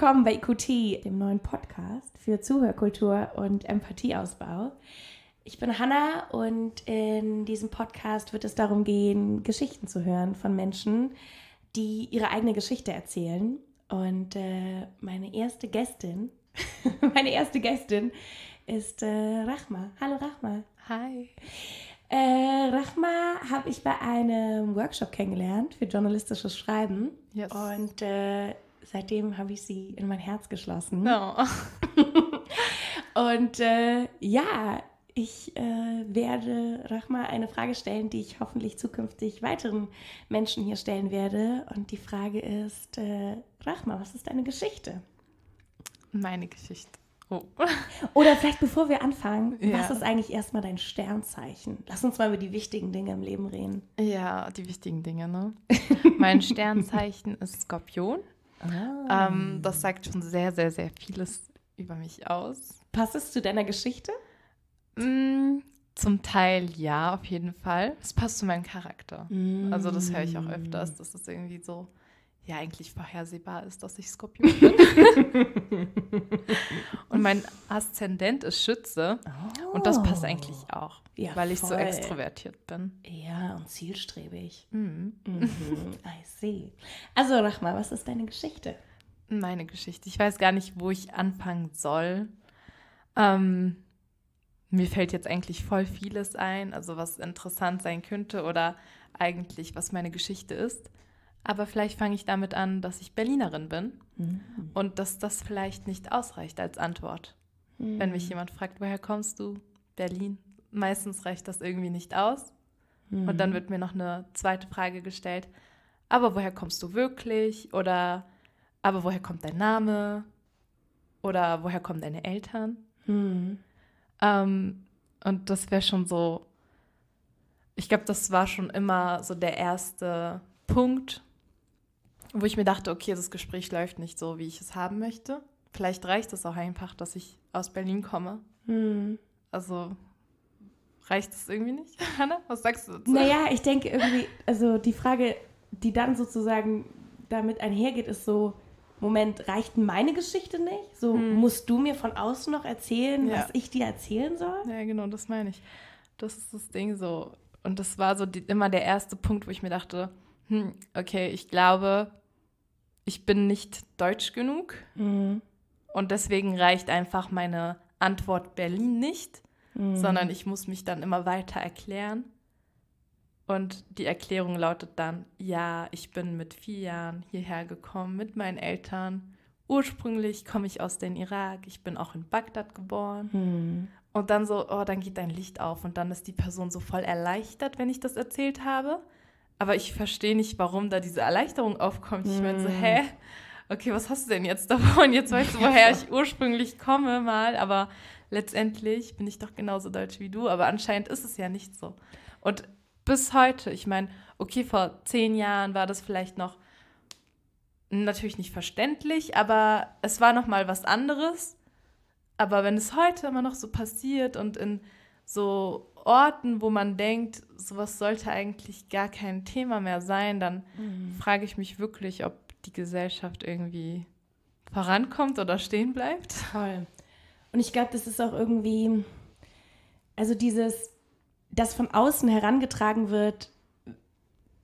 willkommen bei IQT, e dem neuen Podcast für Zuhörkultur und Empathieausbau. Ich bin Hanna und in diesem Podcast wird es darum gehen, Geschichten zu hören von Menschen, die ihre eigene Geschichte erzählen. Und äh, meine erste Gästin, meine erste Gästin ist äh, Rachma. Hallo Rachma. Hi. Äh, Rachma habe ich bei einem Workshop kennengelernt für journalistisches Schreiben. Yes. Und äh, seitdem habe ich sie in mein Herz geschlossen. No. Oh. und äh, ja, ich äh, werde Rachma eine Frage stellen, die ich hoffentlich zukünftig weiteren Menschen hier stellen werde. Und die Frage ist, äh, Rachma, was ist deine Geschichte? Meine Geschichte. Oh. Oder vielleicht bevor wir anfangen, ja. was ist eigentlich erstmal dein Sternzeichen? Lass uns mal über die wichtigen Dinge im Leben reden. Ja, die wichtigen Dinge, ne? mein Sternzeichen ist Skorpion. Ähm, ah. Ähm, das zeigt schon sehr, sehr, sehr vieles über mich aus. Passt es zu deiner Geschichte? Mm, zum Teil ja, auf jeden Fall. Es passt zu meinem Charakter. Mm. Also das höre ich auch öfters. Mm. Das ist irgendwie so ja eigentlich vorhersehbar ist, dass ich Skorpion bin. und mein Aszendent ist Schütze. Oh. Und das passt oh. eigentlich auch, ja, weil ich voll. so extrovertiert bin. Ja, und zielstrebig. Mhm. Mhm. I see. Also, Rachma, was ist deine Geschichte? Meine Geschichte. Ich weiß gar nicht, wo ich anfangen soll. Ähm, mir fällt jetzt eigentlich voll vieles ein, also was interessant sein könnte oder eigentlich, was meine Geschichte ist. Aber vielleicht fange ich damit an, dass ich Berlinerin bin mhm. und dass das vielleicht nicht ausreicht als Antwort. Mhm. Wenn mich hm. jemand fragt, woher kommst du? Berlin. Meistens reicht das irgendwie nicht aus. Mhm. Und dann hm. wird mir noch eine zweite Frage gestellt. Aber woher kommst du wirklich? Oder aber woher kommt dein Name? Oder woher kommen deine Eltern? Hm. Ähm, und das wäre schon so, ich glaube, das war schon immer so der erste Punkt, wo ich mir dachte, okay, das Gespräch läuft nicht so, wie ich es haben möchte. Vielleicht reicht es auch einfach, dass ich aus Berlin komme. Hm. Also reicht es irgendwie nicht, Hanna? Was sagst du dazu? Naja, ich denke irgendwie, also die Frage, die dann sozusagen damit einhergeht, ist so, Moment, reicht meine Geschichte nicht? So hm. musst du mir von außen noch erzählen, ja. was ich dir erzählen soll? Ja, genau, das meine ich. Das ist das Ding so. Und das war so die, immer der erste Punkt, wo ich mir dachte, hm, okay, ich glaube, ich bin nicht deutsch genug mhm. und deswegen reicht einfach meine Antwort Berlin nicht, mhm. sondern ich muss mich dann immer weiter erklären. Und die Erklärung lautet dann, ja, ich bin mit vier Jahren hierher gekommen mit meinen Eltern. Ursprünglich komme ich aus dem Irak, ich bin auch in Bagdad geboren. Mhm. Und dann so, oh, dann geht ein Licht auf und dann ist die Person so voll erleichtert, wenn ich das erzählt habe. Aber ich verstehe nicht, warum da diese Erleichterung aufkommt. Ich meine so, hm. hä? Okay, was hast du denn jetzt davon? Jetzt weißt du, woher ich ursprünglich komme mal, aber letztendlich bin ich doch genauso deutsch wie du, aber anscheinend ist es ja nicht so. Und bis heute, ich meine, okay, vor zehn Jahren war das vielleicht noch natürlich nicht verständlich, aber es war noch mal was anderes. Aber wenn es heute immer noch so passiert und in so Orten, wo man denkt, sowas sollte eigentlich gar kein Thema mehr sein, dann mhm. frage ich mich wirklich, ob die Gesellschaft irgendwie vorankommt oder stehen bleibt. Toll. Und ich glaube, das ist auch irgendwie, also dieses, dass von außen herangetragen wird,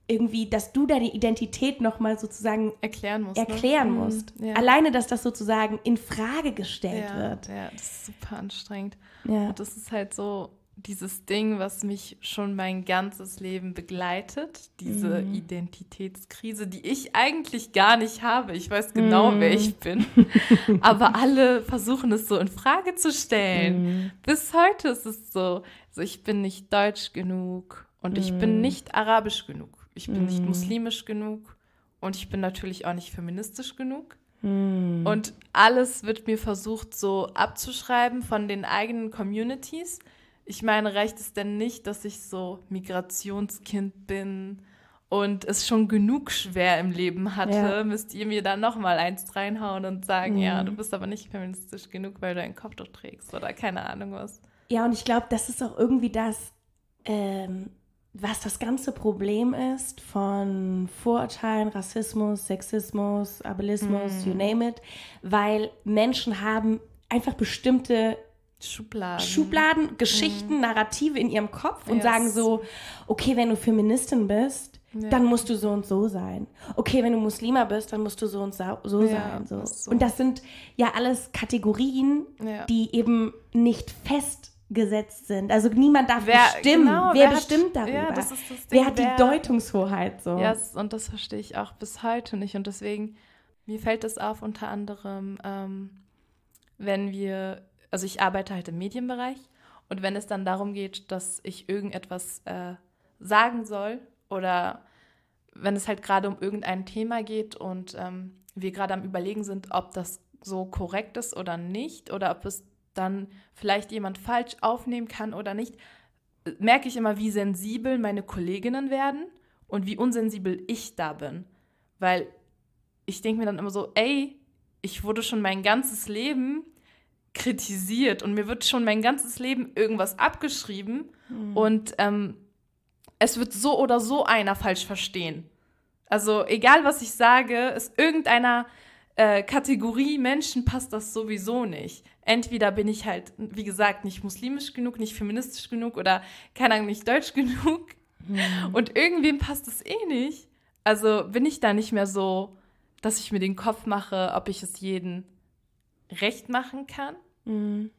irgendwie, dass du deine Identität nochmal sozusagen erklären musst. Ne? Erklären ne? musst. Mhm, ja. Alleine, dass das sozusagen in Frage gestellt ja, wird. Ja, das ist super anstrengend. Ja. Und das ist halt so, dieses Ding, was mich schon mein ganzes Leben begleitet, diese mm. Identitätskrise, die ich eigentlich gar nicht habe. Ich weiß genau, mm. wer mhm. ich bin, aber alle versuchen es so in Frage zu stellen. Mm. Bis heute ist es so, also ich bin nicht deutsch genug und ich bin mhm. nicht arabisch genug. Ich bin nicht mhm. muslimisch genug und ich bin natürlich auch nicht feministisch genug. Und alles wird mir versucht so abzuschreiben von den eigenen Communities ich meine, reicht es denn nicht, dass ich so Migrationskind bin und es schon genug schwer im Leben hatte? Ja. Müsst ihr mir da nochmal eins reinhauen und sagen, mhm. ja, du bist aber nicht feministisch genug, weil du ein Kopftuch trägst oder keine Ahnung was. Ja, und ich glaube, das ist auch irgendwie das, ähm, was das ganze Problem ist von Vorurteilen, Rassismus, Sexismus, Abelismus, mhm. you name it, weil Menschen haben einfach bestimmte Schubladen. Schubladen, mhm. Geschichten, mhm. Narrative in ihrem Kopf und yes. sagen so, okay, wenn du Feministin bist, ja. dann musst du so und so sein. Okay, wenn du Muslima bist, dann musst du so und so, so ja, sein. So. so. Und das sind ja alles Kategorien, ja. die eben nicht festgesetzt sind. Also niemand darf wer, bestimmen, genau, wer, wer, bestimmt hat, darüber. Das das Ding, wer hat wer, die Deutungshoheit so? Ja, yes, und das verstehe ich auch bis heute nicht. Und deswegen, mir fällt es auf unter anderem, ähm, wenn wir also ich arbeite halt im Medienbereich und wenn es dann darum geht, dass ich irgendetwas äh, sagen soll oder wenn es halt gerade um irgendein Thema geht und ähm, wir gerade am Überlegen sind, ob das so korrekt ist oder nicht oder ob es dann vielleicht jemand falsch aufnehmen kann oder nicht, merke ich immer, wie sensibel meine Kolleginnen werden und wie unsensibel ich da bin. Weil ich denke mir dann immer so, ey, ich wurde schon mein ganzes Leben kritisiert und mir wird schon mein ganzes Leben irgendwas abgeschrieben mhm. und ähm, es wird so oder so einer falsch verstehen. Also egal, was ich sage, ist irgendeiner äh, Kategorie Menschen passt das sowieso nicht. Entweder bin ich halt, wie gesagt, nicht muslimisch genug, nicht feministisch genug oder keine Ahnung, nicht deutsch genug. Mhm. Und irgendwem passt es eh nicht. Also bin ich da nicht mehr so, dass ich mir den Kopf mache, ob ich es jeden recht machen kann. Mhm.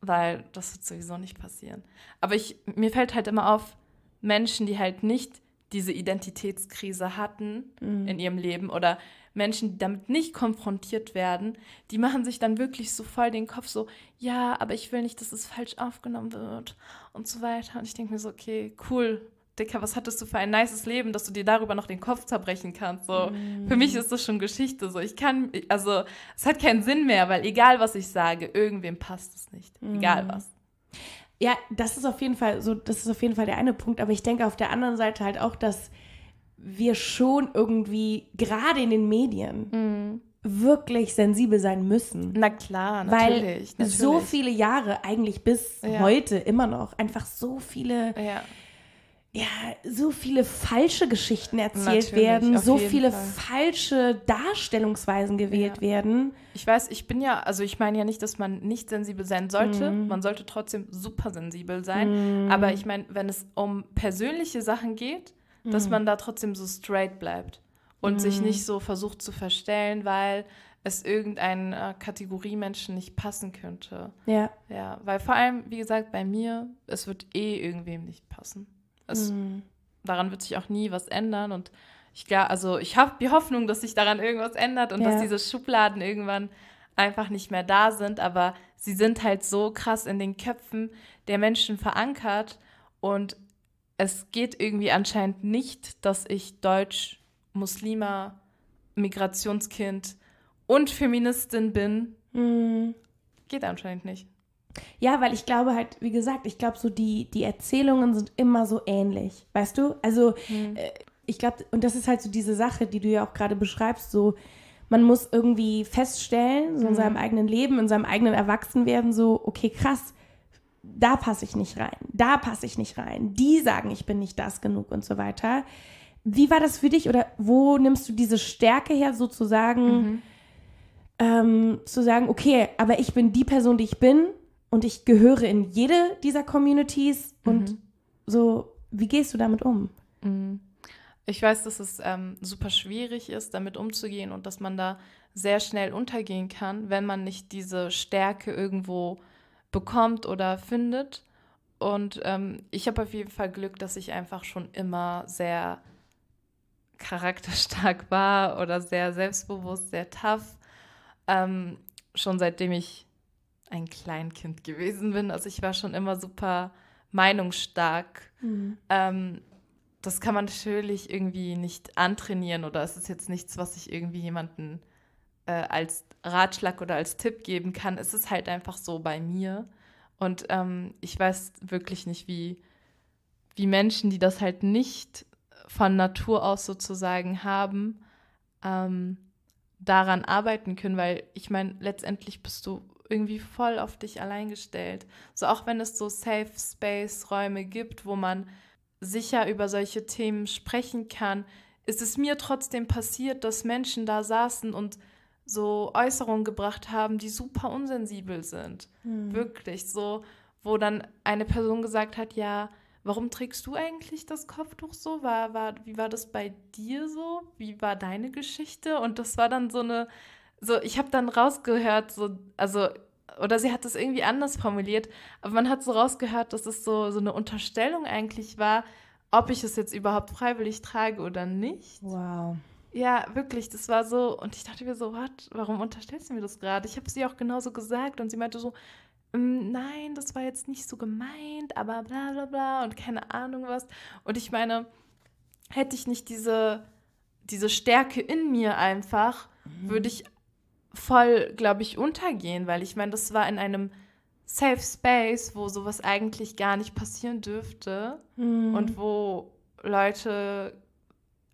Weil das wird sowieso nicht passieren. Aber ich, mir fällt halt immer auf, Menschen, die halt nicht diese Identitätskrise hatten mhm. in ihrem Leben oder Menschen, die damit nicht konfrontiert werden, die machen sich dann wirklich so voll den Kopf, so, ja, aber ich will nicht, dass es falsch aufgenommen wird und so weiter. Und ich denke mir so, okay, cool, Dicker, was hattest du für ein nices Leben, dass du dir darüber noch den Kopf zerbrechen kannst. So, mm. für mich ist das schon Geschichte. So, ich kann, also es hat keinen Sinn mehr, weil egal was ich sage, irgendwem passt es nicht. Mm. Egal was. Ja, das ist auf jeden Fall so, das ist auf jeden Fall der eine Punkt. Aber ich denke auf der anderen Seite halt auch, dass wir schon irgendwie gerade in den Medien mm. wirklich sensibel sein müssen. Na klar, natürlich. Weil natürlich. so viele Jahre eigentlich bis ja. heute immer noch einfach so viele. Ja ja, so viele falsche Geschichten erzählt Natürlich, werden, so viele Fall. falsche Darstellungsweisen gewählt ja. werden. Ich weiß, ich bin ja, also ich meine ja nicht, dass man nicht sensibel sein sollte. Mm. Man sollte trotzdem super sensibel sein. Mm. Aber ich meine, wenn es um persönliche Sachen geht, mm. dass mhm. man da trotzdem so straight bleibt und sich mhm. nicht so versucht zu verstellen, weil es irgendeine äh, Kategorie Menschen nicht passen könnte. Ja. Ja, weil vor allem, wie gesagt, bei mir, es wird eh irgendwem nicht passen. Es, mhm. Daran wird sich auch nie was ändern. Und ich glaube, also ich habe die Hoffnung, dass sich daran irgendwas ändert und ja. dass diese Schubladen irgendwann einfach nicht mehr da sind. Aber sie sind halt so krass in den Köpfen der Menschen verankert. Und es geht irgendwie anscheinend nicht, dass ich Deutsch, Muslima, Migrationskind und Feministin bin. Mhm. Geht anscheinend nicht. Ja, weil ich glaube halt, wie gesagt, ich glaube so, die, die Erzählungen sind immer so ähnlich, weißt du? Also mhm. Äh, ich glaube, und das ist halt so diese Sache, die du ja auch gerade beschreibst, so man muss irgendwie feststellen, so in mhm. seinem eigenen Leben, in seinem eigenen Erwachsenwerden, so, okay, krass, da passe ich nicht rein, da passe ich nicht rein, die sagen, ich bin nicht das genug und so weiter. Wie war das für dich oder wo nimmst du diese Stärke her, sozusagen? Mhm. Ähm, zu sagen, okay, aber ich bin die Person, die ich bin und ich gehöre in jede dieser Communities mhm. und mhm. so, wie gehst du damit um? Mhm. Ich weiß, dass es ähm, super schwierig ist, damit umzugehen und dass man da sehr schnell untergehen kann, wenn man nicht diese Stärke irgendwo bekommt oder findet. Und ähm, ich habe auf jeden Fall Glück, dass ich einfach schon immer sehr charakterstark war oder sehr selbstbewusst, sehr tough. Ähm, schon seitdem ich ein Kleinkind gewesen bin. Also ich war schon immer super meinungsstark. Mhm. Ähm, das kann man natürlich irgendwie nicht antrainieren oder es ist jetzt nichts, was ich irgendwie jemanden äh, als Ratschlag oder als Tipp geben kann. Es ist halt einfach so bei mir. Und ähm, ich weiß wirklich nicht, wie, wie Menschen, die das halt nicht von Natur aus sozusagen haben, ähm, daran arbeiten können, weil ich meine, letztendlich bist du irgendwie voll auf dich allein gestellt. So auch wenn es so Safe Space Räume gibt, wo man sicher über solche Themen sprechen kann, ist es mir trotzdem passiert, dass Menschen da saßen und so Äußerungen gebracht haben, die super unsensibel sind. Hm. Wirklich so, wo dann eine Person gesagt hat, ja, warum trägst du eigentlich das Kopftuch so? War, war, wie war das bei dir so? Wie war deine Geschichte? Und das war dann so eine so, ich habe dann rausgehört, so, also, oder sie hat es irgendwie anders formuliert, aber man hat so rausgehört, dass es so, so eine Unterstellung eigentlich war, ob ich es jetzt überhaupt freiwillig trage oder nicht. Wow. Ja, wirklich, das war so, und ich dachte mir so, what, warum unterstellst du mir das gerade? Ich habe sie auch genauso gesagt und sie meinte so, mm, nein, das war jetzt nicht so gemeint, aber bla bla bla und keine Ahnung was. Und ich meine, hätte ich nicht diese, diese Stärke in mir einfach, mhm. würde ich voll, glaube ich, untergehen, weil ich meine, das war in einem Safe Space, wo sowas eigentlich gar nicht passieren dürfte mhm. und wo Leute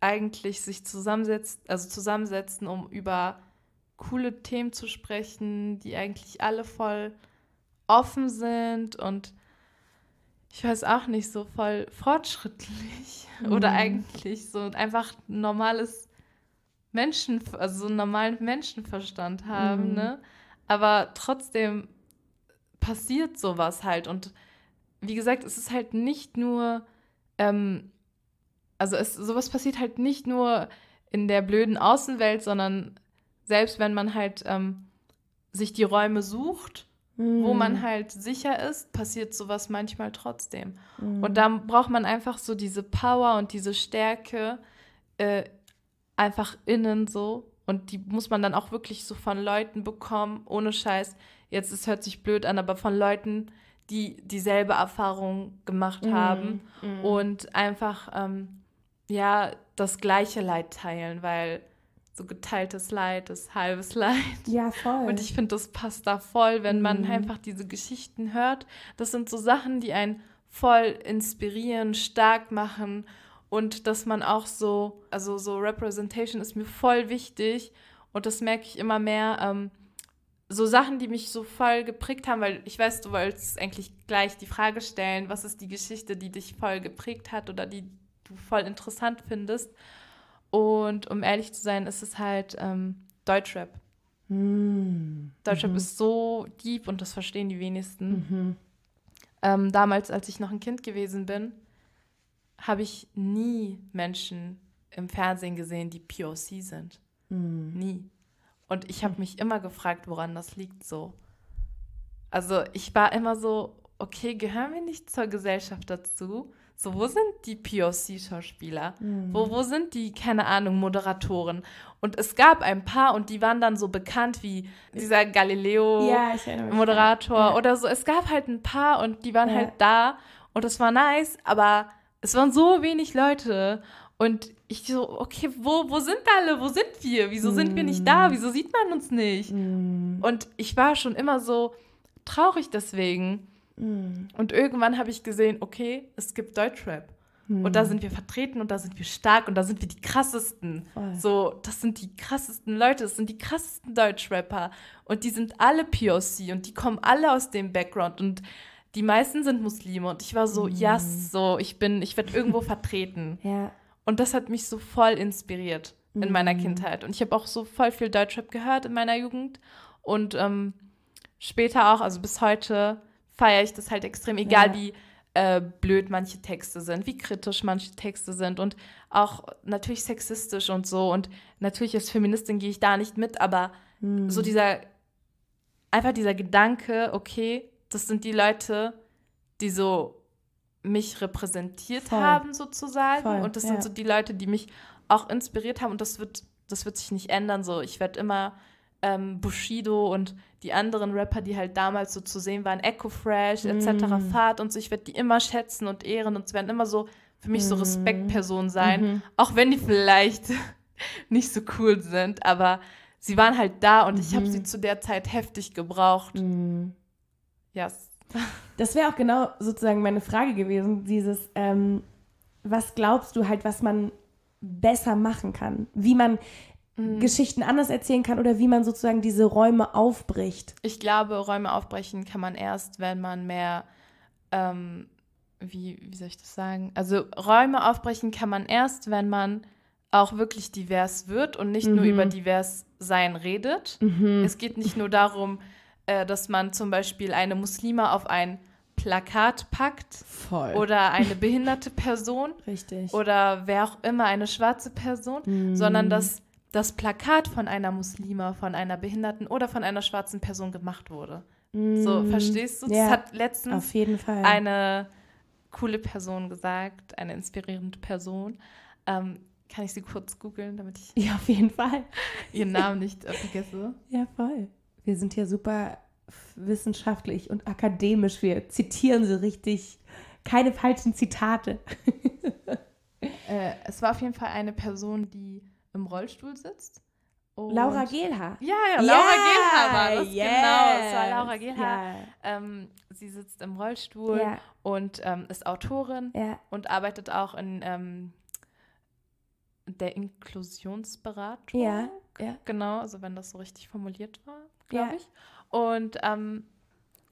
eigentlich sich zusammensetzen, also zusammensetzen, um über coole Themen zu sprechen, die eigentlich alle voll offen sind und ich weiß auch nicht, so voll fortschrittlich mhm. oder eigentlich so einfach normales Menschen, also so einen normalen Menschenverstand haben, mhm. ne? Aber trotzdem passiert sowas halt. Und wie gesagt, es ist halt nicht nur, ähm, also es, sowas passiert halt nicht nur in der blöden Außenwelt, sondern selbst wenn man halt ähm, sich die Räume sucht, mhm. wo man halt sicher ist, passiert sowas manchmal trotzdem. Mhm. Und da braucht man einfach so diese Power und diese Stärke, äh, einfach innen so. Und die muss man dann auch wirklich so von Leuten bekommen, ohne Scheiß. Jetzt, es hört sich blöd an, aber von Leuten, die dieselbe Erfahrung gemacht mhm. haben mm, mm. und einfach, ähm, ja, das gleiche Leid teilen, weil so geteiltes Leid ist halbes Leid. Ja, voll. Und ich finde, das passt da voll, wenn mm. man mhm. einfach diese Geschichten hört. Das sind so Sachen, die einen voll inspirieren, stark machen und dass man auch so, also so Representation ist mir voll wichtig und das merke ich immer mehr. Ähm, so Sachen, die mich so voll geprägt haben, weil ich weiß, du wolltest eigentlich gleich die Frage stellen, was ist die Geschichte, die dich voll geprägt hat oder die du voll interessant findest. Und um ehrlich zu sein, ist es halt ähm, Deutschrap. Mm. Deutschrap mhm. ist so deep und das verstehen die wenigsten. Mhm. Ähm, damals, als ich noch ein Kind gewesen bin, habe ich nie Menschen im Fernsehen gesehen, die POC sind. Mhm. Nie. Und ich habe mich immer gefragt, woran das liegt so. Also ich war immer so, okay, gehören wir nicht zur Gesellschaft dazu? So, wo sind die POC-Schauspieler? Mhm. Wo, wo sind die, keine Ahnung, Moderatoren? Und es gab ein paar und die waren dann so bekannt wie dieser Galileo-Moderator ja, oder so. Es gab halt ein paar und die waren ja. halt da und das war nice, aber es waren so wenig Leute und ich so, okay, wo, wo sind alle? Wo sind wir? Wieso mm. sind wir nicht da? Mm. Wieso sieht man uns nicht? Mm. Und ich war schon immer so traurig deswegen. Mm. Und irgendwann habe ich gesehen, okay, es gibt Deutschrap. Und da mm. sind wir vertreten und da sind wir stark und da sind wir die krassesten. Voll. So, das sind die krassesten Leute, das sind die krassesten Deutschrapper. Und die sind alle POC und die kommen alle aus dem Background. Und die meisten sind Muslime. Und ich war so, mhm. ja, yes, so, ich bin, ich werde irgendwo vertreten. Ja. Und das hat mich so voll inspiriert in mhm. meiner Kindheit. Und ich habe auch so voll viel Deutschrap gehört in meiner Jugend. Und ähm, später auch, also bis heute, feiere ich das halt extrem, egal ja. wie äh, blöd manche Texte sind, wie kritisch manche Texte sind und auch natürlich sexistisch und so. Und natürlich als Feministin gehe ich da nicht mit, aber mhm. so dieser, einfach dieser Gedanke, okay, das sind die Leute, die so mich repräsentiert Voll. haben sozusagen Voll, und das ja. sind so die Leute, die mich auch inspiriert haben und das wird das wird sich nicht ändern so. Ich werde immer ähm, Bushido und die anderen Rapper, die halt damals so zu sehen waren, Echo Fresh etc. Mm. Fahrt und so, ich werde die immer schätzen und ehren und sie werden immer so für mich mm. so mhm. Respektpersonen sein, mm auch wenn die vielleicht nicht so cool sind, aber sie waren halt da und -hmm. ich habe mhm. sie zu der Zeit heftig gebraucht. Mm. Yes. Das wäre auch genau sozusagen meine Frage gewesen, dieses, ähm, was glaubst du halt, was man besser machen kann? Wie man mhm. Geschichten anders erzählen kann oder wie man sozusagen diese Räume aufbricht? Ich glaube, Räume aufbrechen kann man erst, wenn man mehr, ähm, wie, wie soll ich das sagen? Also Räume aufbrechen kann man erst, wenn man auch wirklich divers wird und nicht mhm. nur über divers sein redet. Mhm. Es geht nicht nur darum, äh, dass man zum Beispiel eine Muslima auf ein Plakat packt Voll. oder eine behinderte Person Richtig. oder wer auch immer eine schwarze Person, mm. sondern dass das Plakat von einer Muslima, von einer behinderten oder von einer schwarzen Person gemacht wurde. Mm. So, mhm. verstehst du? Das ja, hat letztens eine coole Person gesagt, eine inspirierende Person. Ähm, kann ich sie kurz googeln, damit ich. Ja, auf jeden Fall. ihren Namen nicht äh, vergesse. Ja, voll wir sind hier super wissenschaftlich und akademisch. Wir zitieren sie richtig, keine falschen Zitate. äh, es war auf jeden Fall eine Person, die im Rollstuhl sitzt. Laura Gelha. Ja, ja, Laura yeah, Gelha war das, yes. genau. Es war Laura Gelha. Yeah. Ähm, sie sitzt im Rollstuhl yeah. und ähm, ist Autorin und arbeitet auch in ähm, der Inklusionsberatung. Ja, ja. Genau, also wenn das so richtig formuliert war glaube ja. ich. Und ähm,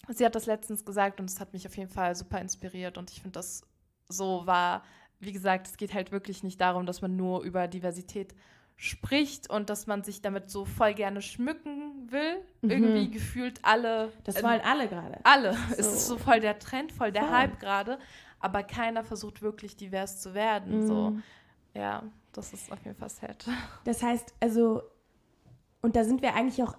sie hat das letztens gesagt und es hat mich auf jeden Fall super inspiriert und ich finde das so war, wie gesagt, es geht halt wirklich nicht darum, dass man nur über Diversität spricht und dass man sich damit so voll gerne schmücken will. Mhm. Irgendwie gefühlt alle. Das also wollen äh, alle gerade. Alle. So. Es ist so voll der Trend, voll der voll. Hype gerade. Aber keiner versucht wirklich divers zu werden. Mhm. So. Ja, das ist auf jeden Fall sad. Das heißt, also, und da sind wir eigentlich auch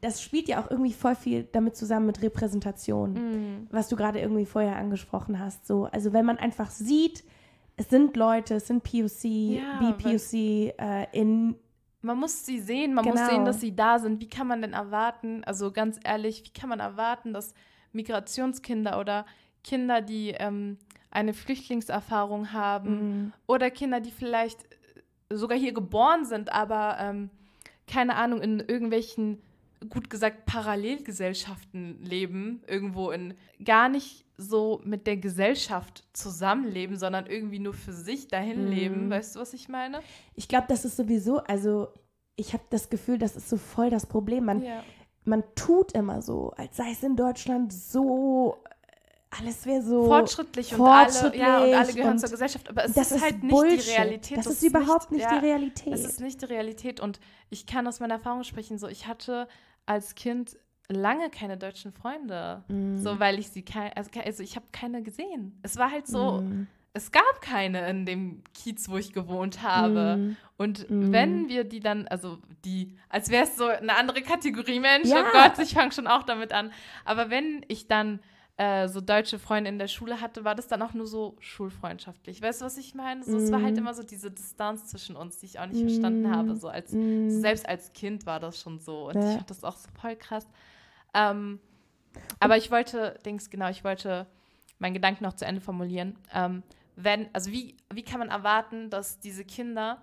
das spielt ja auch irgendwie voll viel damit zusammen mit Repräsentation, mhm. was du gerade irgendwie vorher angesprochen hast. So, also wenn man einfach sieht, es sind Leute, es sind POC, ja, BPOC äh, in man muss sie sehen, man genau. muss sehen, genau. dass sie da sind. Wie kann man denn erwarten, also ganz ehrlich, wie kann man erwarten, dass Migrationskinder oder Kinder, die ähm, eine Flüchtlingserfahrung haben mhm. oder Kinder, die vielleicht sogar hier geboren sind, aber ähm, keine Ahnung, in irgendwelchen gut gesagt Parallelgesellschaften leben, irgendwo in gar nicht so mit der Gesellschaft zusammenleben, sondern irgendwie nur für sich dahin mhm. leben. Weißt du, was ich meine? Ich glaube, das ist sowieso, also ich habe das Gefühl, das ist so voll das Problem. Man, ja. man tut immer so, als sei es in Deutschland so alles wäre so fortschrittlich, fortschrittlich, und alle, ja, und alle gehören und zur Gesellschaft. Aber es ist, ist, halt Bullshit. nicht die Realität. Das, das ist, ist, überhaupt nicht, ja, die Realität. Das ist nicht die Realität. Und ich kann aus meiner Erfahrung sprechen, so ich hatte als Kind lange keine deutschen Freunde, mm. so weil ich sie kein, also, also ich habe keine gesehen. Es war halt so, mm. es gab keine in dem Kiez, wo ich gewohnt habe. Mm. Und mm. wenn wir die dann, also die, als wäre es so eine andere Kategorie Mensch, ja. oh Gott, ich fange schon auch damit an. Aber wenn ich dann äh, so deutsche Freunde in der Schule hatte, war das dann auch nur so schulfreundschaftlich. Weißt du, was ich meine? So, mm. Es war halt mhm. immer so diese Distanz zwischen uns, die ich auch nicht mm. verstanden habe. So als, mm. so selbst als Kind war das schon so. Und ja. ich fand das auch so voll krass. Ähm, aber ich wollte, Dings, genau, ich wollte meinen Gedanken noch zu Ende formulieren. Ähm, wenn, also wie, wie kann man erwarten, dass diese Kinder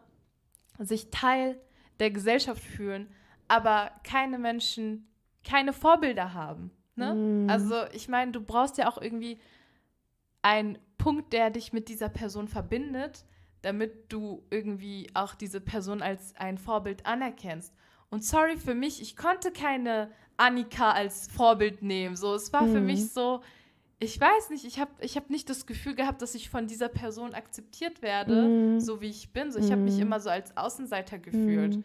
sich Teil der Gesellschaft fühlen, aber keine Menschen, keine Vorbilder haben? Ne? Mm. Also ich meine, du brauchst ja auch irgendwie einen Punkt, der dich mit dieser Person verbindet, damit du irgendwie auch diese Person als ein Vorbild anerkennst. Und sorry für mich, ich konnte keine Annika als Vorbild nehmen. So, es war mm. für mhm. mich so, ich weiß nicht, ich habe ich hab nicht das Gefühl gehabt, dass ich von dieser Person akzeptiert werde, mm. so wie ich bin. So, ich habe mich mhm. immer so als Außenseiter mhm. gefühlt.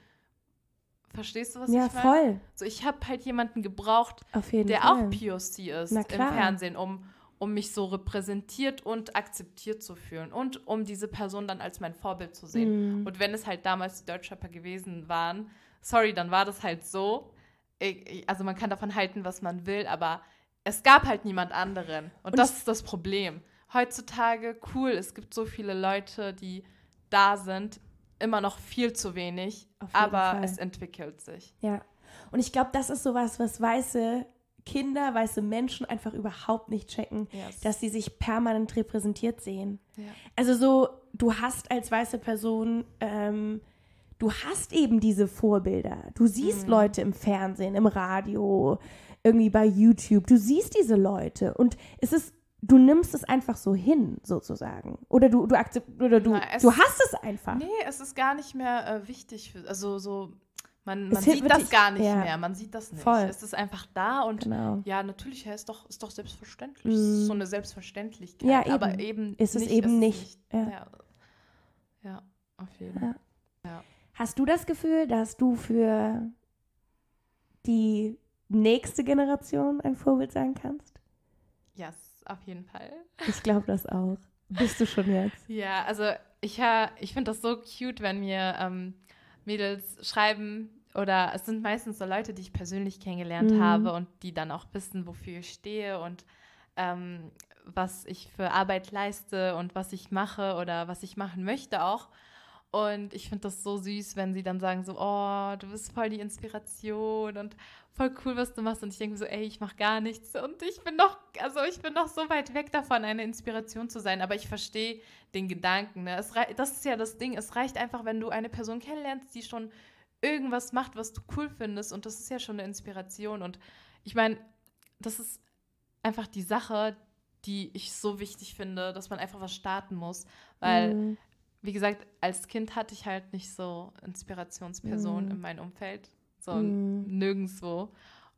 Verstehst du, was ja, ich meine? Ja, voll. So, ich habe halt jemanden gebraucht, der Fall. auch POC ist im Fernsehen, um, um mich so repräsentiert und akzeptiert zu fühlen und um diese Person dann als mein Vorbild zu sehen. Mhm. Und wenn es halt damals die Deutschrapper gewesen waren, sorry, dann war das halt so. Ich, also man kann davon halten, was man will, aber es gab halt niemand anderen. Und, und das ist das Problem. Heutzutage, cool, es gibt so viele Leute, die da sind, immer noch viel zu wenig, aber Fall. es entwickelt sich. Ja. Und ich glaube, das ist sowas, was weiße Kinder, weiße Menschen einfach überhaupt nicht checken, yes. dass sie sich permanent repräsentiert sehen. Ja. Also so, du hast als weiße Person, ähm, du hast eben diese Vorbilder. Du siehst mhm. Leute im Fernsehen, im Radio, irgendwie bei YouTube. Du siehst diese Leute und es ist du nimmst es einfach so hin, sozusagen. Oder du, du akzeptierst, oder du, Na, du hast es einfach. Nee, es ist gar nicht mehr äh, wichtig. Für, also so, man, man sieht das ich, gar nicht ja. mehr. Man sieht das nicht. Voll. Es ist einfach da und genau. ja, natürlich ja, ist doch, ist doch selbstverständlich. Mhm. Es ist so mhm. eine Selbstverständlichkeit. Ja, eben. Aber eben ist es nicht, eben ist nicht. nicht. Ja. ja. auf jeden Fall. Hast du das Gefühl, dass du für die nächste Generation ein Vorbild sein kannst? Ja, auf jeden Fall. Ich glaube das auch. Bist du schon jetzt? Ja, also ich, ich finde das so cute, wenn mir ähm, Mädels schreiben, oder es sind meistens so Leute, die ich persönlich kennengelernt mhm. habe und die dann auch wissen, wofür ich stehe und ähm, was ich für Arbeit leiste und was ich mache oder was ich machen möchte auch. Und ich finde das so süß, wenn sie dann sagen so, oh, du bist voll die Inspiration und voll cool, was du machst. Und ich denke so, ey, ich mache gar nichts und ich bin noch, also ich bin noch so weit weg davon, eine Inspiration zu sein. Aber ich verstehe den Gedanken. Ne? Es, das ist ja das Ding. Es reicht einfach, wenn du eine Person kennenlernst, die schon irgendwas macht, was du cool findest. Und das ist ja schon eine Inspiration. Und ich meine, das ist einfach die Sache, die ich so wichtig finde, dass man einfach was starten muss. Weil mhm wie gesagt, als Kind hatte ich halt nicht so Inspirationspersonen mm. in meinem Umfeld, so mm. nirgendwo.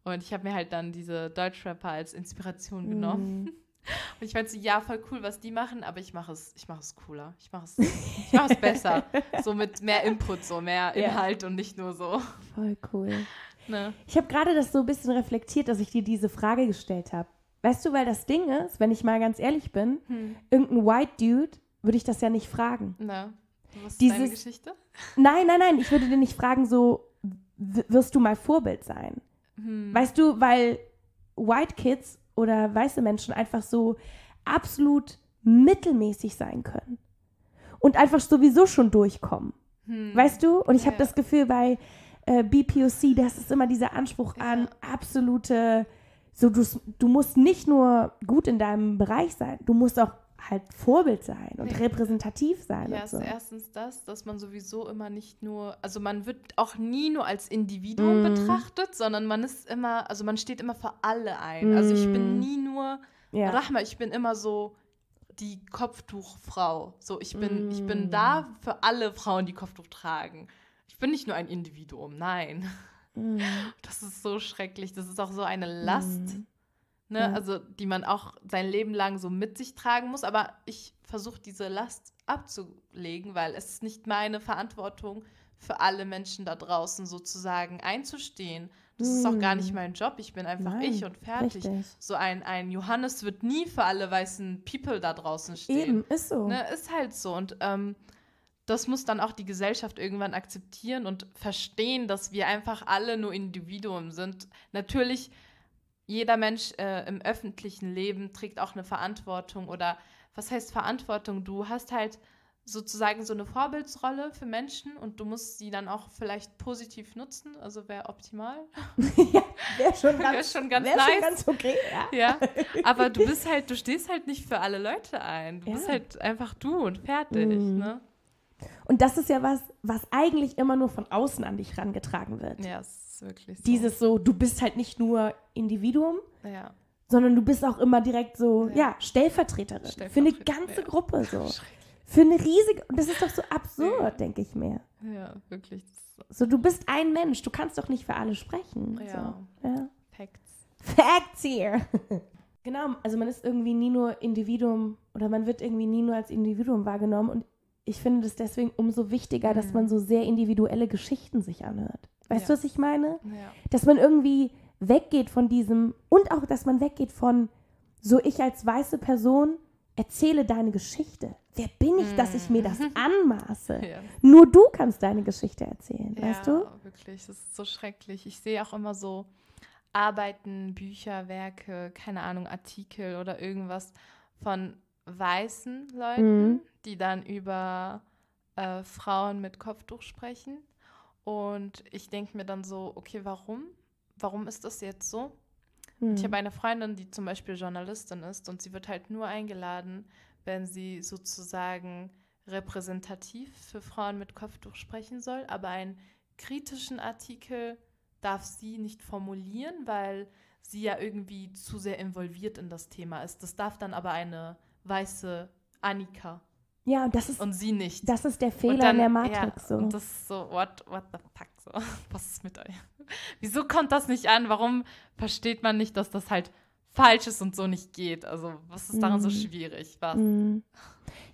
Und ich habe mir halt dann diese Deutschrapper als Inspiration mm. genommen. Mhm. Und ich meinte so, ja, voll cool, was die machen, aber ich mache es, ich mache es cooler. Ich mache es, ich mache es besser. So mit mehr Input, so mehr Inhalt ja. und nicht nur so. Voll cool. Ne? Ich habe gerade das so ein bisschen reflektiert, dass ich dir diese Frage gestellt habe. Weißt du, weil das Ding ist, wenn ich mal ganz ehrlich bin, hm. irgendein White Dude würde ich das ja nicht fragen. Na, was ist Dieses, deine Geschichte? Nein, nein, nein, ich würde dir nicht fragen, so wirst du mal Vorbild sein. Hm. Weißt du, weil White Kids oder weiße Menschen einfach so absolut mittelmäßig sein können und einfach sowieso schon durchkommen. Hm. Weißt du? Und ich ja, habe ja. das Gefühl bei äh, BPOC, das ist immer dieser Anspruch ja. an absolute, so du, du musst nicht nur gut in deinem Bereich sein, du musst auch halt Vorbild sein und nee. repräsentativ sein. Ja, und so. ist erstens das, dass man sowieso immer nicht nur, also man wird auch nie nur als Individuum mm. betrachtet, sondern man ist immer, also man steht immer für alle ein. Mm. Also ich bin mhm. nie nur, ja. Rahma, ich bin immer so die Kopftuchfrau. So, ich bin, mm. ich bin da mhm. für alle Frauen, die Kopftuch tragen. Ich bin nicht nur ein Individuum, nein. Mhm. Das ist so schrecklich. Das ist auch so eine Last, ne? Ja. also die man auch sein Leben lang so mit sich tragen muss. Aber ich versuche diese Last abzulegen, weil es ist nicht meine Verantwortung, für alle Menschen da draußen sozusagen einzustehen. Das ist auch gar nicht hm. mein Job. Ich bin einfach Nein, ich und fertig. Richtig. So ein, ein Johannes wird nie für alle weißen People da draußen stehen. Eben, ist so. Ne? Ist halt so. Und ähm, das muss dann auch die Gesellschaft irgendwann akzeptieren und verstehen, dass wir einfach alle nur Individuen sind. Natürlich jeder Mensch äh, im öffentlichen Leben trägt auch eine Verantwortung oder was heißt Verantwortung? Du hast halt sozusagen so eine Vorbildsrolle für Menschen und du musst sie dann auch vielleicht positiv nutzen, also wäre optimal. ja, wäre schon ganz, wär schon ganz wär nice. Schon ganz okay, ja. ja. Aber du bist halt, du stehst halt nicht für alle Leute ein. Du ja. bist halt einfach du und fertig, mhm. ne? Und das ist ja was, was eigentlich immer nur von außen an dich rangetragen wird. Ja, Yes wirklich so. Dieses so, du bist halt nicht nur Individuum, ja. sondern du bist auch immer direkt so, ja, ja Stellvertreterin, Stellvertreterin, für eine ganze ja. Gruppe so. Für eine riesige, und das ist doch so absurd, denke ich mir. Ja, wirklich. So, du bist ein Mensch, du kannst doch nicht für alle sprechen. Ja. So. Facts. Facts here. genau, also man ist irgendwie nie nur Individuum oder man wird irgendwie nie nur als Individuum wahrgenommen und ich finde das deswegen umso wichtiger, dass mhm. man so sehr individuelle Geschichten sich anhört. Weißt ja. du, was ich meine? Ja. Dass man irgendwie weggeht von diesem und auch, dass man weggeht von so ich als weiße Person erzähle deine Geschichte. Wer bin ich, dass ich mir das mhm. anmaße? Ja. Nur du kannst deine Geschichte erzählen, weißt du? Ja, wirklich, das ist so schrecklich. Ich sehe auch immer so Arbeiten, Bücher, Werke, keine Ahnung, Artikel oder irgendwas von weißen Leuten, mhm. die dann über äh, Frauen mit Kopftuch sprechen und ich denke mir dann so, okay, warum? Warum ist das jetzt so? Hm. Ich habe eine Freundin, die zum Beispiel Journalistin ist und sie wird halt nur eingeladen, wenn sie sozusagen repräsentativ für Frauen mit Kopftuch sprechen soll, aber einen kritischen Artikel darf sie nicht formulieren, weil sie ja irgendwie zu sehr involviert in das Thema ist. Das darf dann aber eine weiße Annika ja, das ist und sie nicht. Das ist der Fehler dann, in der Matrix. Ja, so. Und das ist so, what, what the fuck? So, was ist mit euch? Wieso kommt das nicht an? Warum versteht man nicht, dass das halt falsch ist und so nicht geht? Also, was ist daran mm. so mhm. schwierig? Was? Mm.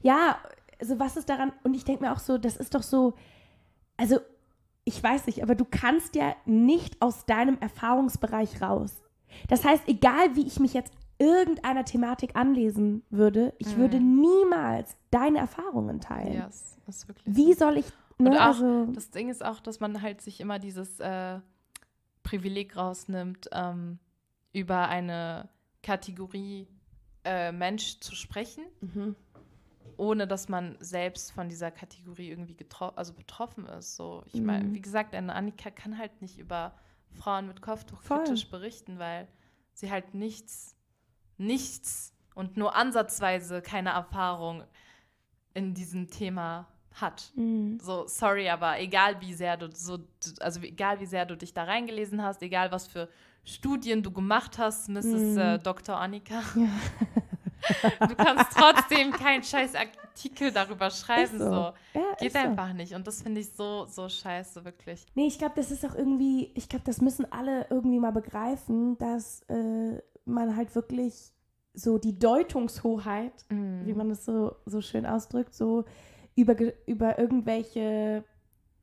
Ja, also was ist daran? Und ich denke mir auch so, das ist doch so, also ich weiß nicht, aber du kannst ja nicht aus deinem Erfahrungsbereich raus. Das heißt, egal wie ich mich jetzt irgendeiner Thematik anlesen würde, ich mhm. würde niemals deine Erfahrungen teilen. yes, das ist wirklich. Wie soll ich. Ne, Und auch, also, das Ding ist auch, dass man halt sich immer dieses äh, Privileg rausnimmt, ähm, über eine Kategorie äh, Mensch zu sprechen, mhm. ohne dass man selbst von dieser Kategorie irgendwie also betroffen ist. So, ich mhm. meine, wie gesagt, eine Annika kann halt nicht über Frauen mit Kopftuch kritisch berichten, weil sie halt nichts nichts und nur ansatzweise keine Erfahrung in diesem Thema hat. Mhm. So, sorry, aber egal wie sehr du so, also egal wie sehr du dich da reingelesen hast, egal was für Studien du gemacht hast, Mrs. Mhm. Äh, Dr. Annika. Ja. du kannst trotzdem keinen scheiß Artikel darüber schreiben. so. so. Ja, Geht einfach so. nicht. Und das finde ich so, so scheiße, wirklich. Nee, ich glaube, das ist auch irgendwie, ich glaube, das müssen alle irgendwie mal begreifen, dass äh, man halt wirklich so die Deutungshoheit, mm. wie man es so, so schön ausdrückt, so über, über irgendwelche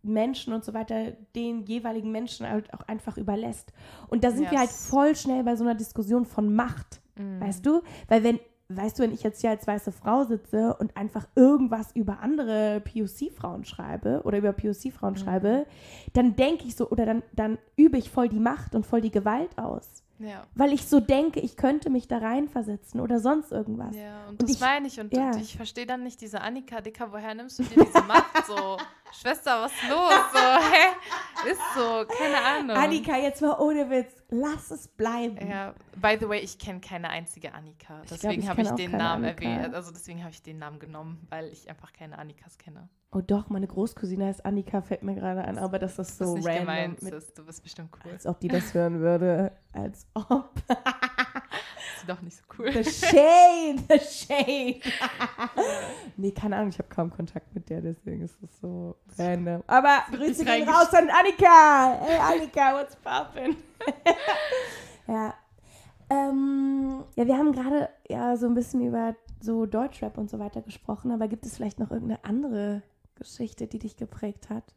Menschen und so weiter den jeweiligen Menschen halt auch einfach überlässt. Und da sind yes. wir halt voll schnell bei so einer Diskussion von Macht, mm. weißt du? Weil wenn, weißt du, wenn ich jetzt hier als weiße Frau sitze und einfach irgendwas über andere POC-Frauen schreibe oder über POC-Frauen mm. schreibe, dann denke ich so oder dann, dann übe ich voll die Macht und voll die Gewalt aus. Ja. Weil ich so denke, ich könnte mich da reinversetzen oder sonst irgendwas. Ja, und, und das ich, meine ich. Und, ja. und ich verstehe dann nicht diese Annika, Dicker, woher nimmst du dir diese Macht? So, Schwester, was ist los? So, hä? Ist so, keine Ahnung. Annika, jetzt mal ohne Witz, lass es bleiben. Ja, by the way, ich kenne keine einzige Annika. Deswegen habe ich, hab ich den Namen Annika. erwähnt. Also deswegen habe ich den Namen genommen, weil ich einfach keine Annikas kenne. Oh doch, meine Großcousine heißt Annika, fällt mir gerade ein, aber das ist so das random gemeint, mit, Du bist bestimmt cool. Als ob die das hören würde. Als ob. ist doch nicht so cool. The shade, the shade. nee, keine Ahnung, ich habe kaum Kontakt mit der, deswegen ist das so random. Aber Grüße gehen raus an Annika. Hey Annika, what's poppin'? ja. Ähm, ja, wir haben gerade ja so ein bisschen über so Deutschrap und so weiter gesprochen, aber gibt es vielleicht noch irgendeine andere Geschichte, die dich geprägt hat?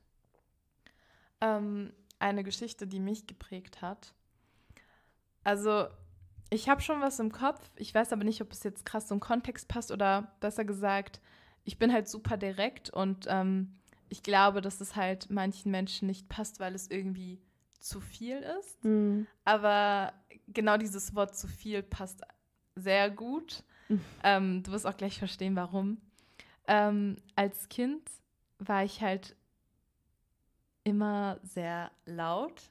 Ähm, eine Geschichte, die mich geprägt hat. Also, ich habe schon was im Kopf. Ich weiß aber nicht, ob es jetzt krass zum Kontext passt oder besser gesagt, ich bin halt super direkt und ähm, ich glaube, dass es halt manchen Menschen nicht passt, weil es irgendwie zu viel ist. Mhm. Aber genau dieses Wort zu viel passt sehr gut. Mhm. Ähm, du wirst auch gleich verstehen, warum. Ähm, als Kind war ich halt immer sehr laut.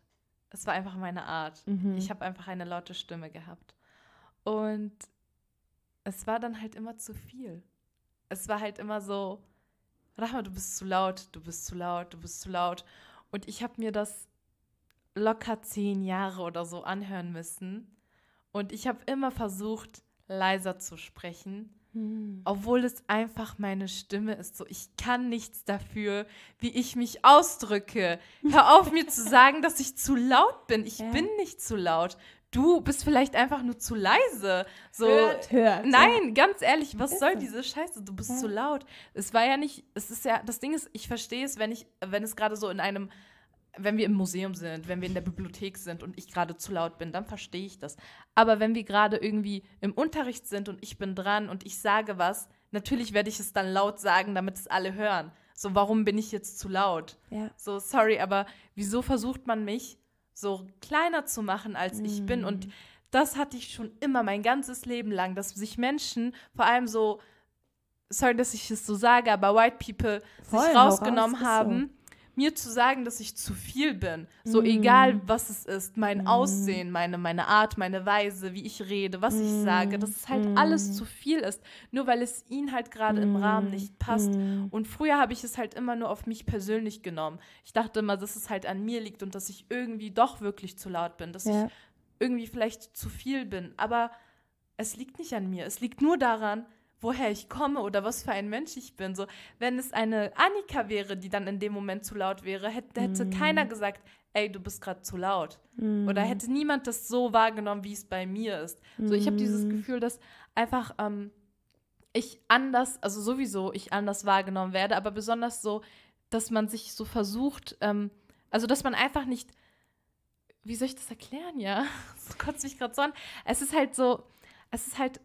Es war einfach meine Art. Mhm. Ich habe einfach eine laute Stimme gehabt. Und es war dann halt immer zu viel. Es war halt immer so, Rahma, du bist zu laut, du bist zu laut, du bist zu laut. Und ich habe mir das locker zehn Jahre oder so anhören müssen. Und ich habe immer versucht, leiser zu sprechen hm. Obwohl es einfach meine Stimme ist. So, ich kann nichts dafür, wie ich mich ausdrücke. Hör auf, mir zu sagen, dass ich zu laut bin. Ich ja. bin nicht zu laut du bist vielleicht einfach nur zu leise. So, hört, hört. Nein, ja. ganz ehrlich, was soll diese Scheiße? Du bist ja. zu laut. Es war ja nicht, es ist ja, das Ding ist, ich verstehe es, wenn ich, wenn es gerade so in einem wenn wir im Museum sind, wenn wir in der Bibliothek sind und ich gerade zu laut bin, dann verstehe ich das. Aber wenn wir gerade irgendwie im Unterricht sind und ich bin dran und ich sage was, natürlich werde ich es dann laut sagen, damit es alle hören. So, warum bin ich jetzt zu laut? Ja. So, sorry, aber wieso versucht man mich so kleiner zu machen, als mm. ich bin? Und mm. das hatte ich schon immer mein ganzes Leben lang, dass sich Menschen, vor allem so, sorry, dass ich es so sage, aber White People Voll, sich rausgenommen raus, haben. So mir zu sagen, dass ich zu viel bin. So mm. egal, was es ist, mein mm. Aussehen, meine, meine Art, meine Weise, wie ich rede, was mm. ich sage, dass es halt alles mm. zu viel ist, nur weil es ihnen halt gerade im Rahmen mm. nicht passt. Mm. Und früher habe ich es halt immer nur auf mich persönlich genommen. Ich dachte immer, dass es halt an mir liegt und dass ich irgendwie doch wirklich zu laut bin, dass ja. ich irgendwie vielleicht zu viel bin. Aber es liegt nicht an mir. Es liegt nur daran, woher ich komme oder was für ein Mensch ich bin. So, wenn es eine Annika wäre, die dann in dem Moment zu laut wäre, hätte, hätte mm. keiner gesagt, ey, du bist gerade zu laut. Mm. Oder hätte niemand das so wahrgenommen, wie es bei mir ist. So, ich habe dieses mhm. Gefühl, dass einfach ähm, ich anders, also sowieso ich anders wahrgenommen werde, aber besonders so, dass man sich so versucht, ähm, also dass man einfach nicht, wie soll ich das erklären, ja? Das kotzt mich gerade so an. Es ist halt so, es ist halt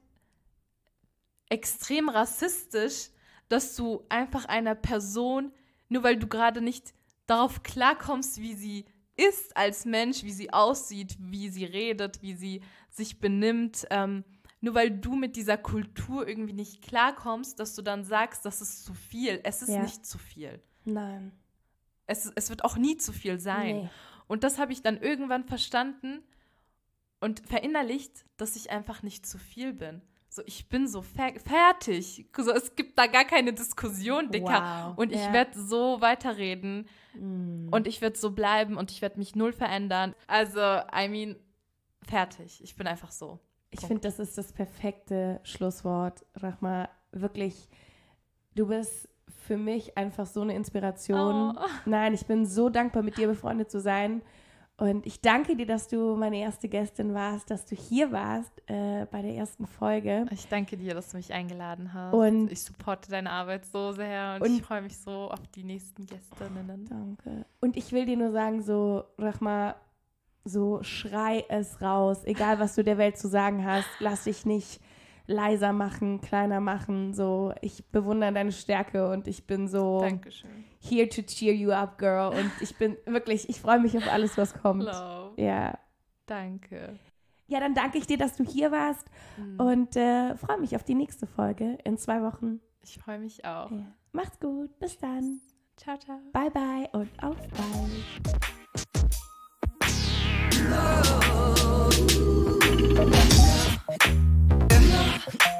extrem rassistisch, dass du einfach einer Person, nur weil du gerade nicht darauf klarkommst, wie sie ist als Mensch, wie sie aussieht, wie sie redet, wie sie sich benimmt, ähm, nur weil du mit dieser Kultur irgendwie nicht klarkommst, dass du dann sagst, das ist zu viel. Es ist ja. nicht zu viel. Nein. Es, es wird auch nie zu viel sein. Nee. Und das habe ich dann irgendwann verstanden und verinnerlicht, dass ich einfach nicht zu viel bin so, ich bin so fer fertig. So, es gibt da gar keine Diskussion, Dicker. Wow. Und ich ja. werde so weiterreden. Mm. Und ich werde so bleiben und ich werde mich null verändern. Also, I mean, fertig. Ich bin einfach so. Ich finde, das ist das perfekte Schlusswort, Rachma. Wirklich, du bist für mich einfach so eine Inspiration. Oh. Nein, ich bin so dankbar, mit dir befreundet zu sein. Und ich danke dir, dass du meine erste Gästin warst, dass du hier warst äh, bei der ersten Folge. Ich danke dir, dass du mich eingeladen hast. Und ich supporte deine Arbeit so sehr und, und ich freue mich so auf die nächsten Gästinnen. Danke. Und ich will dir nur sagen, so, Rachma, so schrei es raus, egal was du der Welt zu sagen hast, lass dich nicht leiser machen, kleiner machen, so ich bewundere deine Stärke und ich bin so Dankeschön. here to cheer you up, girl. Und ich bin wirklich, ich freue mich auf alles, was kommt. Love. Ja. Danke. Ja, dann danke ich dir, dass du hier warst mhm. und äh, freue mich auf die nächste Folge in zwei Wochen. Ich freue mich auch. Ja. Macht's gut, bis dann. Ciao, ciao. Bye, bye und auf bald. Love. Thank you.